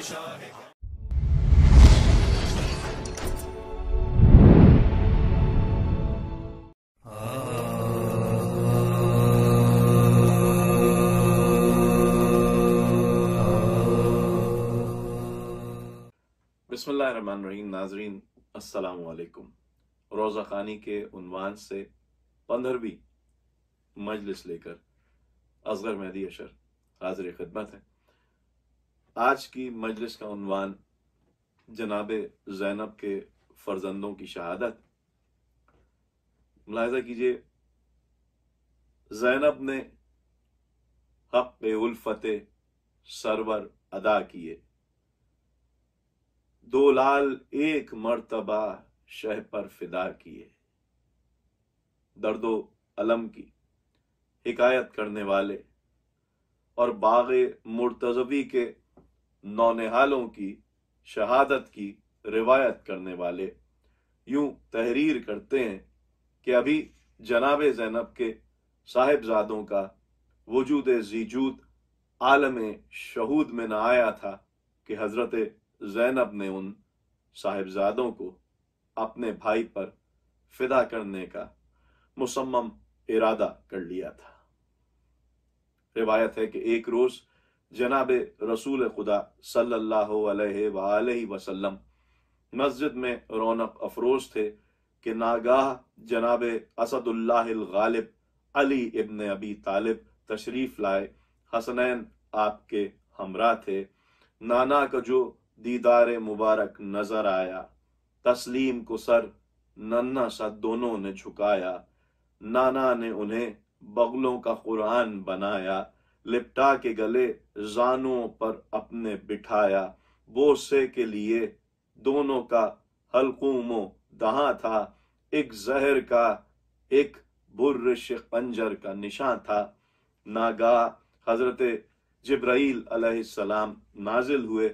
बसमान रहीम नाजरीन असलकुम रोज़ा खानी के उनवान से पंद्रहवीं मजलिस लेकर असगर मेहदी अशर हाजिर खदमत है आज की मजलिस का उन्वान जनाब जैनब के फर्जंदों की शहादत मुलाजा कीजिए जैनब ने हक उल्फते सरवर अदा किए दो लाल एक मरतबा शह पर फिदा किए दर्दो अलम की हिकायत करने वाले और बाग मुर्तजबी के नौनेहालों की शहादत की रिवायत करने वाले यूं तहरीर करते हैं कि अभी जनाब जैनब के साहिबजादों का वजूद जीजूद आलम शहूद में न आया था कि हजरत जैनब ने उन साहिबजादों को अपने भाई पर फिदा करने का मुसम्म इरादा कर लिया था रिवायत है कि एक रोज जनाब रसूल खुदा सल्लाम मस्जिद में रौनक अफरोज थे कि नागाह जनाब असदुल्लागालिब अली इबन अबी तालिब तशरीफ लाए हसनैन आपके हमरा थे नाना का जो दीदार मुबारक नजर आया तस्लीम को सर नन्ना सा दोनों ने झुकाया नाना ने उन्हें बगलों का कुरान बनाया लिपटा के गले जानों पर अपने बिठाया बोसे के लिए दोनों का हलकूमो दहा था एक जहर का एक बुर्र का निशान था नागा हजरत जब्राइल अलैहिस्सलाम नाजिल हुए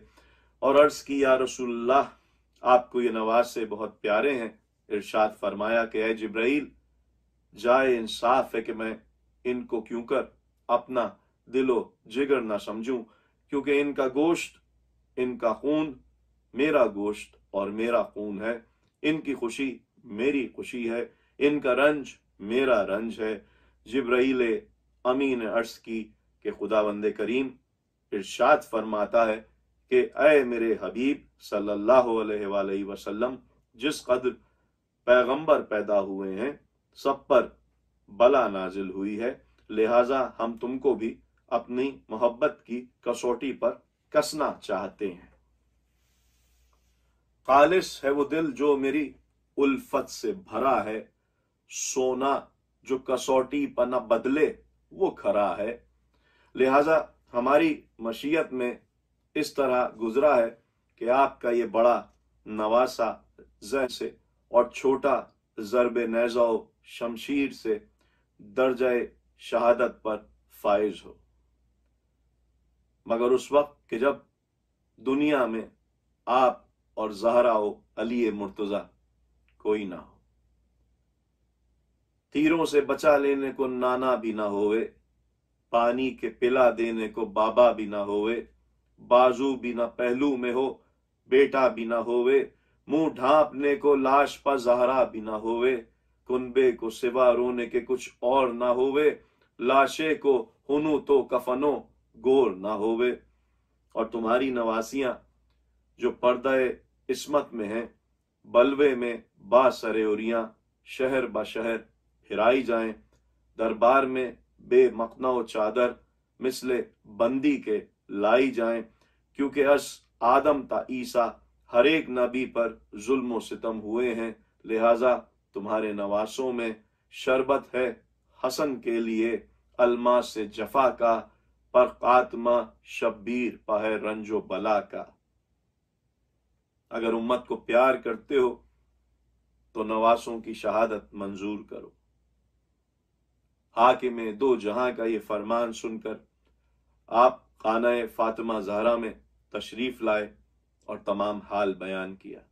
और अर्ज की या रसूल्लाह आपको ये से बहुत प्यारे हैं इरशाद फरमाया कि अय जब्राइल जाए इंसाफ है कि मैं इनको क्यों कर अपना दिलो जिगर ना समझूं क्योंकि इनका गोश्त इनका खून मेरा गोश्त और मेरा खून है इनकी खुशी मेरी खुशी है इनका रंज मेरा रंज है जिब्राइल अमीन अर्स की के खुदा बंद करीम इर्शाद फरमाता है कि अय मेरे हबीब सल्लल्लाहु अलैहि वसल्लम जिस कदर पैगंबर पैदा हुए हैं सब पर बला नाजिल हुई है लिहाजा हम तुमको भी अपनी मोहब्बत की कसौटी पर कसना चाहते हैं कालिस है वो दिल जो मेरी उल्फत से भरा है सोना जो कसौटी पर न बदले वो खरा है लिहाजा हमारी मशीयत में इस तरह गुजरा है कि आपका ये बड़ा नवासा जह से और छोटा जरब नैजाओ शमशीर से दर्ज शहादत पर फाइज हो मगर उस वक्त के जब दुनिया में आप और जहरा हो अली मुर्तजा कोई ना हो तीरों से बचा लेने को नाना भी ना होवे पानी के पिला देने को बाबा भी ना होवे बाजू भी ना पहलू में हो बेटा भी ना होवे मुंह ढांपने को लाश पर जहरा भी ना होवे कुनबे को सिवा रोने के कुछ और ना होवे लाशे को हुनु तो कफनो गोर ना होवे और तुम्हारी नवासियां जो पर्दा इसमत में हैं बलवे में बासरेरियां शहर ब शहर फिराई जाएं दरबार में बेमकना चादर मिसले बंदी के लाई जाएं क्योंकि अस आदम ता ईसा हर एक नबी पर जुल्म सितम हुए हैं लिहाजा तुम्हारे नवासों में शरबत है हसन के लिए अलमा से जफा का पर कातमा शब्बीर पाए रंजो बला का अगर उम्मत को प्यार करते हो तो नवासों की शहादत मंजूर करो में दो जहां का ये फरमान सुनकर आप खाना फातिमा जहरा में तशरीफ लाए और तमाम हाल बयान किया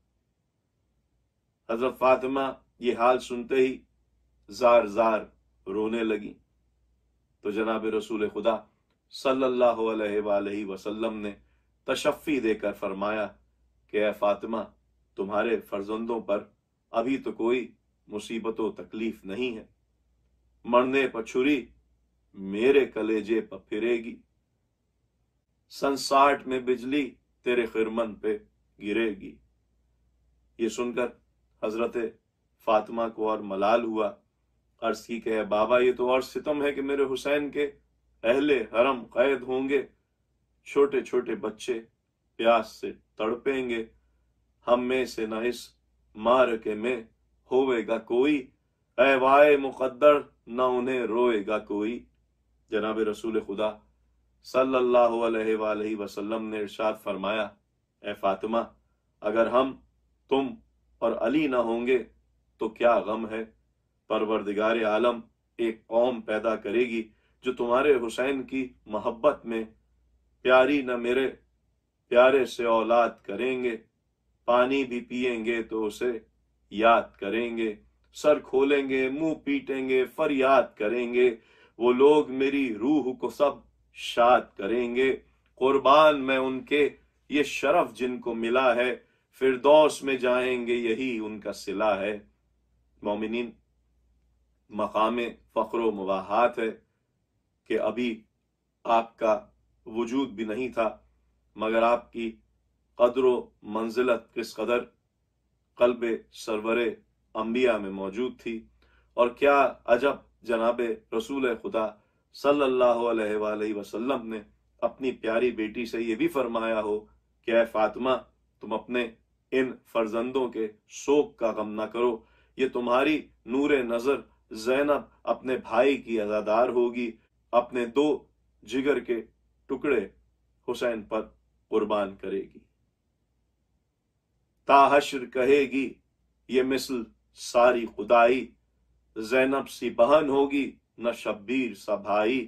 हजरत फातिमा ये हाल सुनते ही जार जार रोने लगी तो जनाब रसूल खुदा सल्लाम ने तशफ़ी देकर फरमाया कि ए फातिमा तुम्हारे फर्जंदों पर अभी तो कोई मुसीबत तकलीफ नहीं है मरने पर छुरी मेरे कलेजे पर फिरेगी संसाट में बिजली तेरे खिरमन पे गिरेगी ये सुनकर हजरत फातिमा को और मलाल हुआ अर्ज की कह बाबा ये तो और सितम है कि मेरे हुसैन के अहले हरम कैद होंगे छोटे छोटे बच्चे प्यास से तड़पेंगे हम में से न इस मार के में होवेगा कोई अवाए मुकद्दर न उन्हें रोएगा कोई जनाब रसूल खुदा सल्लल्लाहु अलैहि वसल्लम ने इरशाद फरमाया ए फातिमा अगर हम तुम और अली ना होंगे तो क्या गम है परवरदिगार आलम एक कौम पैदा करेगी जो तुम्हारे हुसैन की मोहब्बत में प्यारी न मेरे प्यारे से औलाद करेंगे पानी भी पियेंगे तो उसे याद करेंगे सर खोलेंगे मुंह पीटेंगे फरियाद करेंगे वो लोग मेरी रूह को सब शाद करेंगे कुर्बान मैं उनके ये शरफ जिनको मिला है फिर दोस में जाएंगे यही उनका सिला है मोमिन मकाम फ़ख्र मुबाहत है कि अभी आपका वजूद भी नहीं था मगर आपकी कदर मंजिलत किस कदर कल्ब सरवरे अम्बिया में मौजूद थी और क्या अजब जनाब रसूल खुदा सल्ला वसलम ने अपनी प्यारी बेटी से यह भी फरमाया हो कि अः फातिमा तुम अपने इन फर्जंदों के शोक का गम ना करो ये तुम्हारी नूर नज़र जैनब अपने भाई की अजादार होगी अपने दो जिगर के टुकड़े हुसैन पर कुर्बान करेगी ताहशर कहेगी ये मिसल सारी खुदाई जैनब सी बहन होगी न शब्बीर सा भाई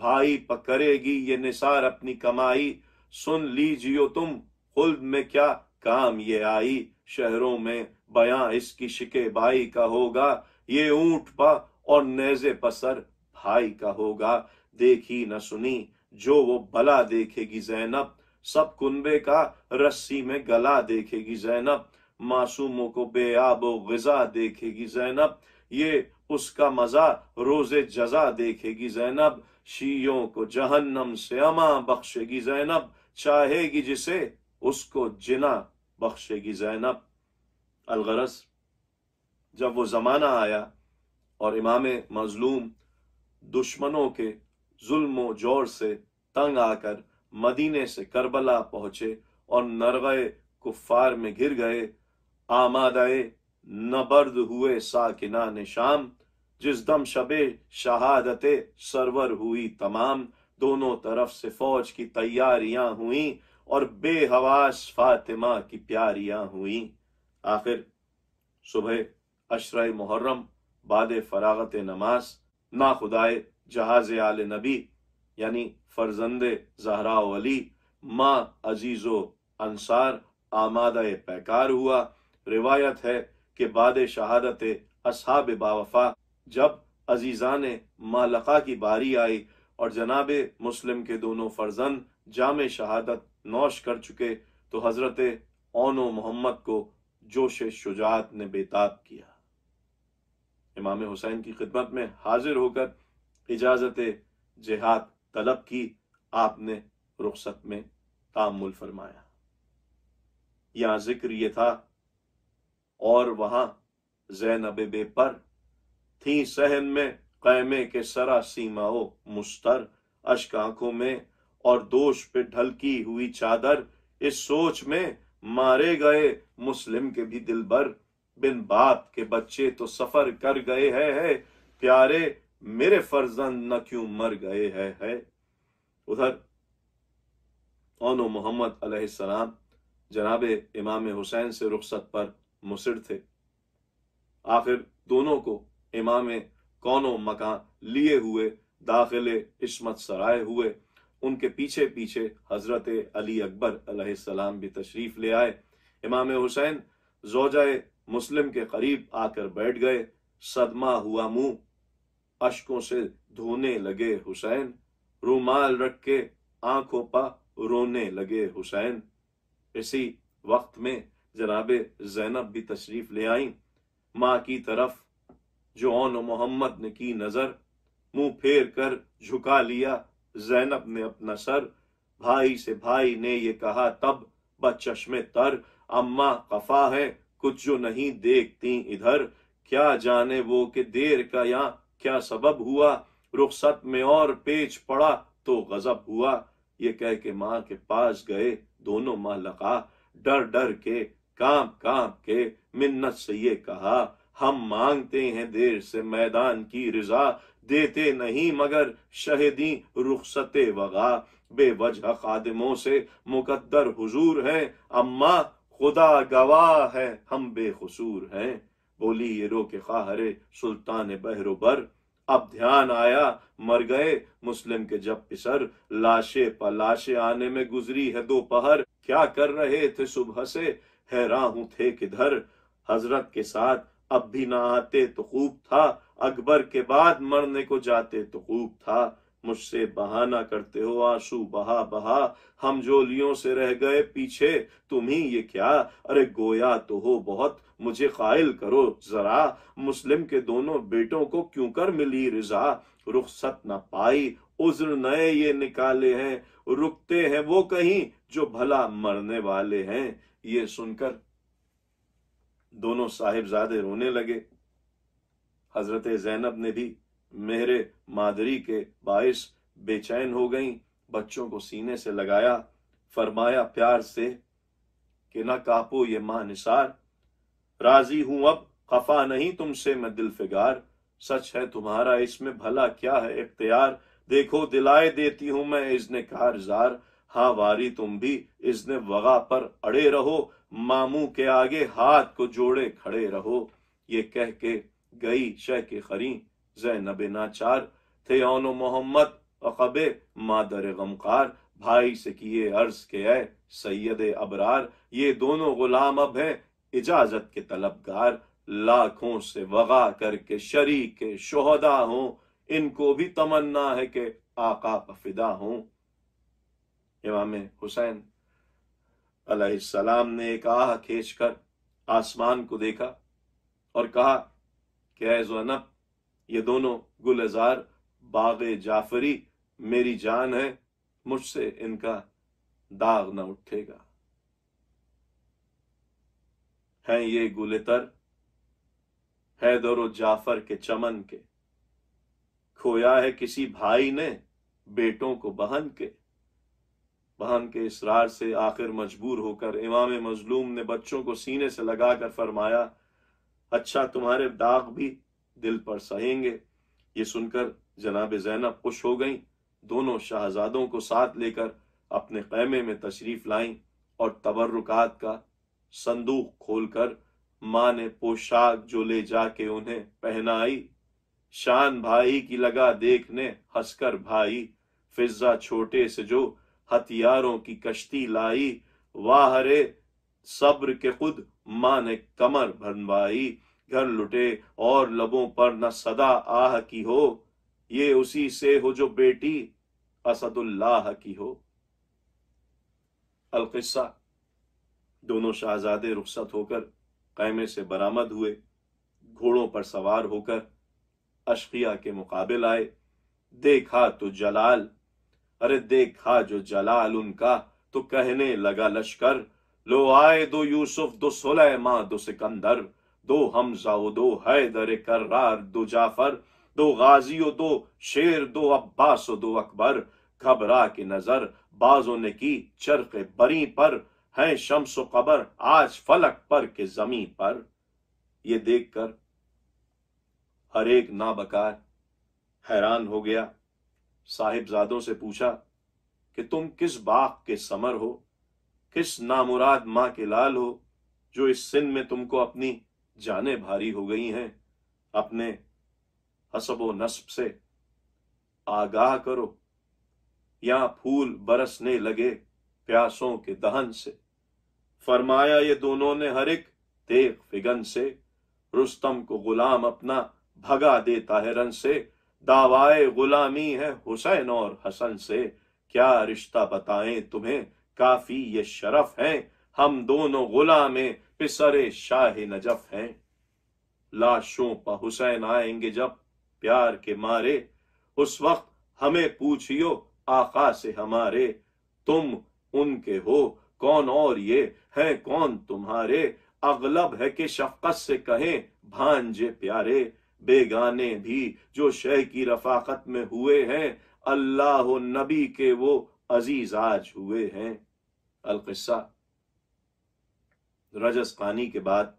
भाई पकड़ेगी ये निसार अपनी कमाई सुन लीजियो तुम खुल्द में क्या काम ये आई शहरों में बयां इसकी शिके बाई का होगा ये ऊंट पा और नेजे पसर भाई का होगा देखी न सुनी जो वो बला देखेगी जैनब सब कुनबे का रस्सी में गला देखेगी जैनब मासूमों को बेआबो गजा देखेगी जैनब ये उसका मजा रोजे जजा देखेगी जैनब शीयों को जहन्नम से अमा बख्शेगी जैनब चाहेगी जिसे उसको जिना बख्शेगी जैनब अलगरस जब वो जमाना आया और इमाम मजलूम दुश्मनों के जुल्म जोर से तंग आकर मदीने से करबला पहुंचे और नरगए कुफार में गिर गए आमादाए नबर्द हुए ने शाम जिस दम शबे शहादत सरवर हुई तमाम दोनों तरफ से फौज की तैयारियां हुई और बेहवास फातिमा की प्यारियां हुई आखिर सुबह अशर मुहर्रम बाद फरागत नमाज ना खुदाए जहाज आल नबी यानी फरजंद जहरा अली माँ अजीज़ो अंसार आमादा पैकार हुआ रिवायत है कि बाद शहादत असहाब बाफा जब अजीज़ा ने मालका की बारी आई और जनाब मुस्लिम के दोनों फर्जंद जाम शहादत नौश कर चुके तो हज़रत ओनो मोहम्मद को जोश शुजात ने बेताब किया इमाम हुसैन की खिदमत में हाजिर होकर इजाज़त जिहाद तलब की आपने रुख्सत में तामुल फरमाया यहां जिक्र ये था और वहां जैनब बे पर थी सहन में कैमे के सरा सीमाओ मुस्तर अश्क आंखों में और दोष पे ढलकी हुई चादर इस सोच में मारे गए मुस्लिम के भी दिल भर बिन बात के बच्चे तो सफर कर गए है, है प्यारे मेरे फर्जंद न क्यों मर गए है, है उधर ओनो मोहम्मद अलैहिस्सलाम जनाब इमाम हुसैन से रुखसत पर मुसर थे आखिर दोनों को इमाम कौनो मकान लिए हुए दाखिले इश्मत सराय हुए उनके पीछे पीछे हजरत अली अकबर अलैहिस्सलाम भी तशरीफ ले आए इमाम हुसैन जोजाए मुस्लिम के करीब आकर बैठ गए सदमा हुआ मुंह अशकों से धोने लगे हुसैन रूमाल रख के आंखों पर रोने लगे हुसैन इसी वक्त में जनाबे जैनब भी तशरीफ ले आई माँ की तरफ जोन मोहम्मद ने की नजर मुंह फेर कर झुका लिया जैनब ने अपना सर भाई से भाई ने ये कहा तब बचमे तर अम्मा कफा है कुछ जो नहीं देखती इधर क्या जाने वो कि देर का यहाँ क्या सबब हुआ रुखसत में और पेच पड़ा तो गजब हुआ ये कह के माँ के पास गए दोनों माँ लगा डर डर के काम काम के मिन्नत से ये कहा हम मांगते हैं देर से मैदान की रिजा देते नहीं मगर शहदी रुखसते वगा बेवजह खादिमों से मुकद्दर हुजूर हैं अम्मा खुदा गवाह है हम बेखसूर हैं बोली ये रो के खाहरे सुल्तान बहरो बर अब ध्यान आया मर गए मुस्लिम के जब पिसर लाशे पर लाशे आने में गुजरी है दोपहर क्या कर रहे थे सुबह से हैरा हूं थे किधर हजरत के साथ अब भी ना आते तो खूब था अकबर के बाद मरने को जाते तो खूब था मुझसे बहाना करते हो आंसू बहा बहा हम जोलियों से रह गए पीछे तुम ही ये क्या अरे गोया तो हो बहुत मुझे कायल करो जरा मुस्लिम के दोनों बेटों को क्यों कर मिली रिजा रुखसत न पाई उज्र नए ये निकाले हैं रुकते हैं वो कहीं जो भला मरने वाले हैं ये सुनकर दोनों साहिबजादे रोने लगे हजरत जैनब ने भी मेरे मादरी के बायस बेचैन हो गई बच्चों को सीने से लगाया फरमाया प्यार से कि ना कापो ये मां निसार राजी हूं अब खफा नहीं तुमसे मैं दिल फिगार सच है तुम्हारा इसमें भला क्या है इख्तियार देखो दिलाए देती हूं मैं कार कारजार हाँ वारी तुम भी इसने वगा पर अड़े रहो मामू के आगे हाथ को जोड़े खड़े रहो ये कह के गई शह के खरी जैनब नाचार थे ओन मोहम्मद अकबे मादर गमकार भाई से किए अर्ज के है सैयद अबरार ये दोनों गुलाम अब हैं इजाजत के तलबगार लाखों से वगा करके शरीक के शोहदा हों इनको भी तमन्ना है कि आका पफिदा हों इमाम हुसैन सलाम ने एक आह खींच कर आसमान को देखा और कहा कि जैनब ये दोनों गुलजार बाग जाफरी मेरी जान है मुझसे इनका दाग न उठेगा हैं ये है दोरो जाफर के चमन के खोया है किसी भाई ने बेटों को बहन के बहन के इसरार से आखिर मजबूर होकर इमाम मजलूम ने बच्चों को सीने से लगाकर फरमाया अच्छा तुम्हारे दाग भी दिल पर सहेंगे ये सुनकर जनाब जैनब खुश हो गईं दोनों शहजादों को साथ लेकर अपने खैमे में तशरीफ लाईं और तबर्रुकात का संदूक खोलकर माँ ने पोशाक जो ले जाके उन्हें पहनाई शान भाई की लगा देखने हंसकर भाई फिजा छोटे से जो हथियारों की कश्ती लाई वाहरे सब्र के खुद माँ ने कमर भनवाई घर लुटे और लबों पर न सदा आह की हो ये उसी से हो जो बेटी असदुल्लाह की हो अलकिस्सा दोनों शाहजादे रुखसत होकर कैमे से बरामद हुए घोड़ों पर सवार होकर अशकिया के मुकाबले आए देखा तो जलाल अरे देखा जो जलाल उनका तो कहने लगा लश्कर लो आए दो यूसुफ दो सुलेमा दो सिकंदर दो हमजा व दो हैदर कर्रार दो जाफर दो गाजी दो शेर दो अब्बास दो अकबर घबरा के नजर बाजों ने की चरख बरी पर है शम्स कबर आज फलक पर के जमी पर ये देखकर हर एक नाबकार हैरान हो गया साहिबजादों से पूछा कि तुम किस बाग के समर हो किस नामुराद माँ के लाल हो जो इस सिन में तुमको अपनी जाने भारी हो गई हैं अपने हसबो नस्ब से आगाह करो या फूल बरसने लगे प्यासों के दहन से फरमाया ये दोनों ने हर एक तेग फिगन से रुस्तम को गुलाम अपना भगा देता है रन से दावाए गुलामी है हुसैन और हसन से क्या रिश्ता बताएं तुम्हें काफी ये शरफ है हम दोनों गुलामे पिसरे शाह नजफ हैं लाशों पर हुसैन आएंगे जब प्यार के मारे उस वक्त हमें पूछियो आका से हमारे तुम उनके हो कौन और ये है कौन तुम्हारे अगलब है कि शफकत से कहें भांजे प्यारे बेगाने भी जो शह की रफाकत में हुए हैं अल्लाह नबी के वो अजीज आज हुए हैं अलकस्सा रजस पानी के बाद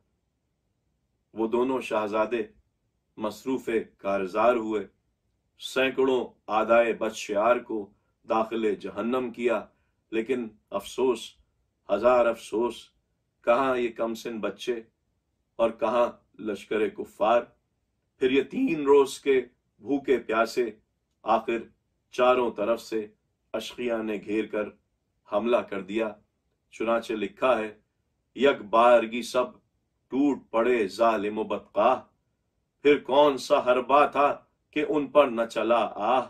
वो दोनों शाहजादे मसरूफ़ कारजार हुए सैकड़ों आदाय बदशार को दाखिल जहन्नम किया लेकिन अफसोस हजार अफसोस कहा ये कमसिन बच्चे और कहा लश्कर कुफार फिर ये तीन रोज के भूखे प्यासे आखिर चारों तरफ से अशकिया ने घेर कर हमला कर दिया चुनाचे लिखा है यक बारगी सब टूट पड़े जालिम बदका फिर कौन सा हरबा था कि उन पर न चला आह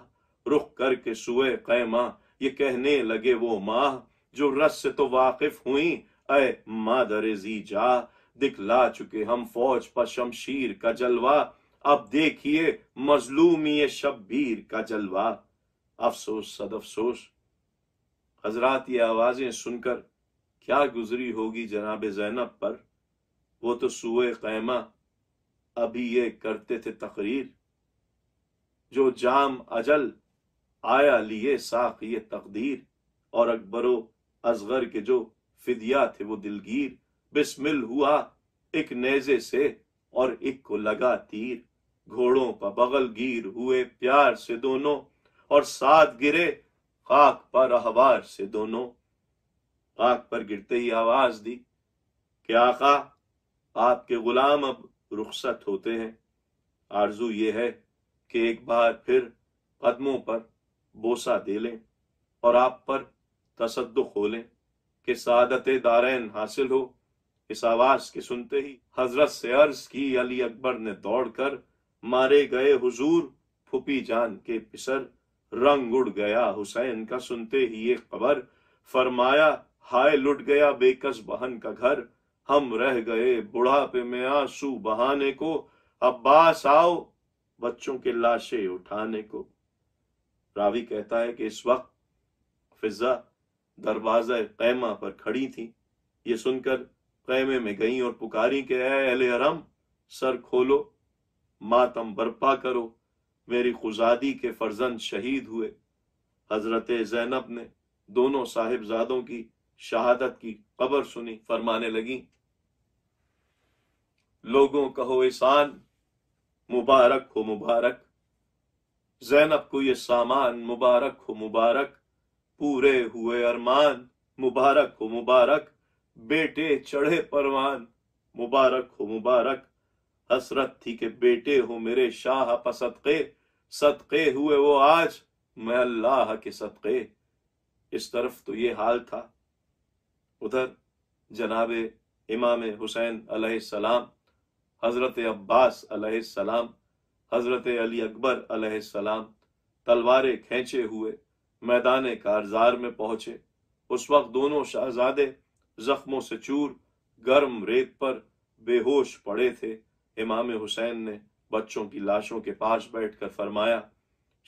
रुख करके सुए कैमा ये कहने लगे वो माह जो रस से तो वाकिफ हुई अय मादर जी जा दिखला चुके हम फौज पर शमशीर का जलवा अब देखिए मजलूमी शब्बीर का जलवा अफसोस सद अफसोस हजरात ये आवाजें सुनकर क्या गुजरी होगी जनाब जैनब पर वो तो सूए कैमा अभी ये करते थे तकरीर जो जाम अजल आया लिए साख ये तकदीर और अकबरों अजगर के जो फिदिया थे वो दिलगीर बिस्मिल हुआ एक नेजे से और एक को लगा तीर घोड़ों का बगल गिर हुए प्यार से दोनों और साथ गिरे खाक पर अहवार से दोनों खाक पर गिरते ही आवाज दी कि आका आपके गुलाम अब रुखसत होते हैं आरजू ये है कि एक बार फिर कदमों पर बोसा दे लें और आप पर तसद हो लें कि सादत दारैन हासिल हो इस आवाज के सुनते ही हजरत से अर्ज की अली अकबर ने दौड़कर मारे गए हुजूर फुपी जान के पिसर रंग उड़ गया हुसैन का सुनते ही ये खबर फरमाया हाय लुट गया बेकस बहन का घर हम रह गए बुढ़ापे में आंसू बहाने को अब्बास आओ बच्चों के लाशें उठाने को रावी कहता है कि इस वक्त फिजा दरवाजा कैमा पर खड़ी थी ये सुनकर कैमे में गई और पुकारी के अले अरम सर खोलो मातम बर्पा करो मेरी खुजादी के फर्जंद शहीद हुए हजरत जैनब ने दोनों साहिबजादों की शहादत की खबर सुनी फरमाने लगी लोगों कहो एहसान मुबारक हो मुबारक जैनब को ये सामान मुबारक हो मुबारक पूरे हुए अरमान मुबारक हो मुबारक बेटे चढ़े परवान मुबारक हो मुबारक हसरत थी के बेटे हो मेरे शाह पसदे सदके हुए वो आज मैं अल्लाह के सदके इस तरफ तो ये हाल था उधर जनाब इमाम हुसैन सलाम हज़रत अब्बास सलाम हज़रत अली अकबर सलाम तलवारें खींचे हुए मैदान कारजार में पहुंचे उस वक्त दोनों शहजादे जख्मों से चूर गर्म रेत पर बेहोश पड़े थे इमाम हुसैन ने बच्चों की लाशों के पास बैठकर फरमाया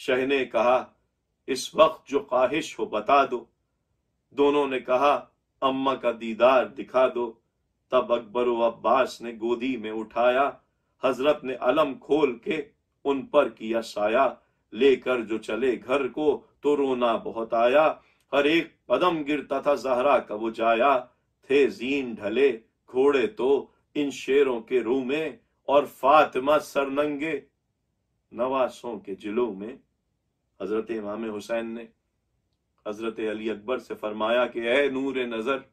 शह ने कहा इस वक्त जो ख्वाहिश हो बता दो दोनों ने कहा अम्मा का दीदार दिखा दो तब अकबर अब्बास ने गोदी में उठाया हजरत ने अलम खोल के उन पर किया साया लेकर जो चले घर को तो रोना बहुत आया हर एक पदम गिरता था जहरा का वो जाया थे जीन ढले घोड़े तो इन शेरों के रू में और फातिमा सरनंगे नवासों के जिलों में हजरत इमाम हुसैन ने हजरत अली अकबर से फरमाया कि ए नूर नजर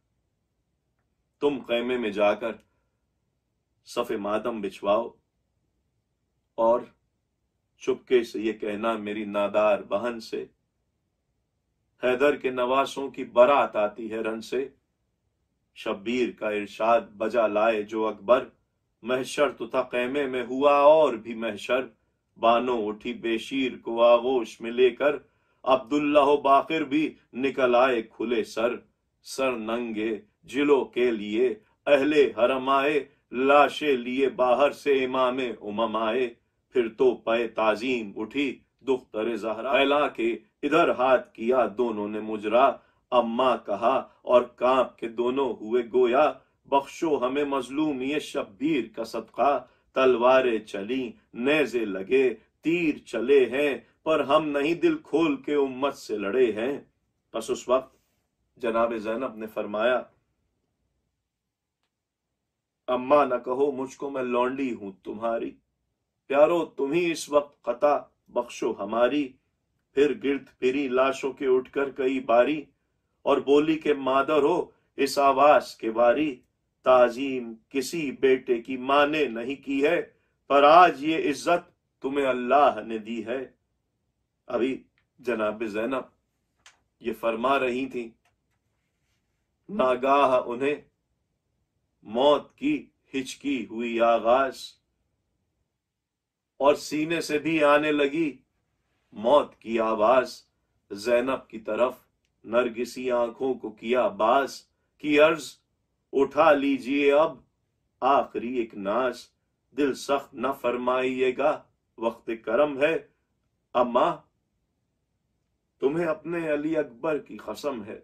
तुम खेमे में जाकर सफ़े मातम बिछवाओ और चुपके से ये कहना मेरी नादार बहन से हैदर के नवासों की बरात आती है रन से शब्बीर का इरशाद बजा लाए जो अकबर महशर तो था कैमे में हुआ और भी महशर बानो उठी बेशीर को आगोश में लेकर अब्दुल्लाह बाकिर भी निकल आए खुले सर सर नंगे जिलों के लिए अहले हरम आए लाशे लिए बाहर से इमाम उमम आए फिर तो पे ताजीम उठी दुख तरे जहरा फैला के इधर हाथ किया दोनों ने मुजरा अम्मा कहा और कांप के दोनों हुए गोया बख्शो हमें मजलूम ये शब्बीर का सदका तलवारें चली नेजे लगे तीर चले हैं पर हम नहीं दिल खोल के उम्मत से लड़े हैं बस उस वक्त जनाब जैनब ने फरमाया अम्मा न कहो मुझको मैं लौंडी हूं तुम्हारी प्यारो तुम्ही इस वक्त कता बख्शो हमारी फिर गिर्द फिरी लाशों के उठकर कई बारी और बोली के मादर हो इस आवाज के बारी ताजीम किसी बेटे की माने नहीं की है पर आज ये इज्जत तुम्हें अल्लाह ने दी है अभी जनाब जैनब ये फरमा रही थी नागाह उन्हें मौत की हिचकी हुई आगाज और सीने से भी आने लगी मौत की आवाज जैनब की तरफ नरगिसी आंखों को किया बास की अर्ज उठा लीजिए अब आखिरी एक नाश दिल सख्त न फरमाइएगा वक्त करम है अम्मा तुम्हें अपने अली अकबर की कसम है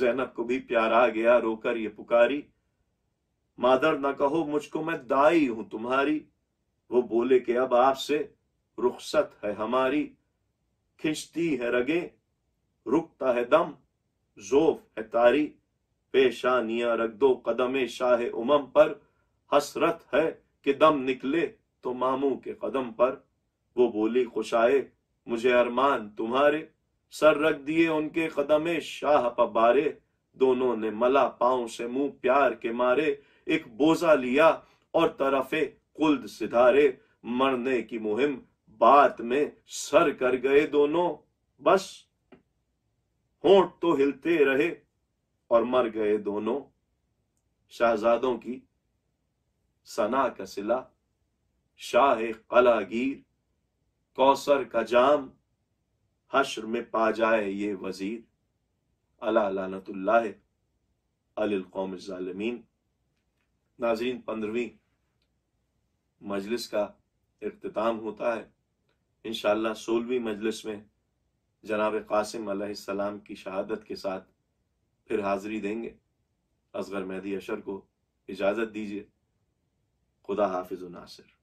जैनब को भी प्यार आ गया रोकर ये पुकारी मादर ना कहो मुझको मैं दाई हूं तुम्हारी वो बोले कि अब आपसे रुखसत है हमारी खिंचती है रगे रुकता है दम जोफ है तारी पेशानियां रख दो कदम शाह उमम पर हसरत है कि दम निकले तो मामू के कदम पर वो बोली खुशाए मुझे अरमान तुम्हारे सर रख दिए उनके कदमे शाह पबारे दोनों ने मला पाओ से मुंह प्यार के मारे एक बोझा लिया और तरफे कुल्द सिधारे मरने की मुहिम बात में सर कर गए दोनों बस होंठ तो हिलते रहे और मर गए दोनों शाहजादों की सना का सिला शाह कलागीर कौसर का जाम हश्र में पा जाए ये वजीर अला लानतुल्लाह नाजरीन पंद्रहवीं मजलिस का अख्ताम होता है इन सोलहवीं मजलिस में जनाब कासिम सलाम की शहादत के साथ फिर हाजिरी देंगे असगर मेहदी अशर को इजाज़त दीजिए खुदा हाफिज नासिर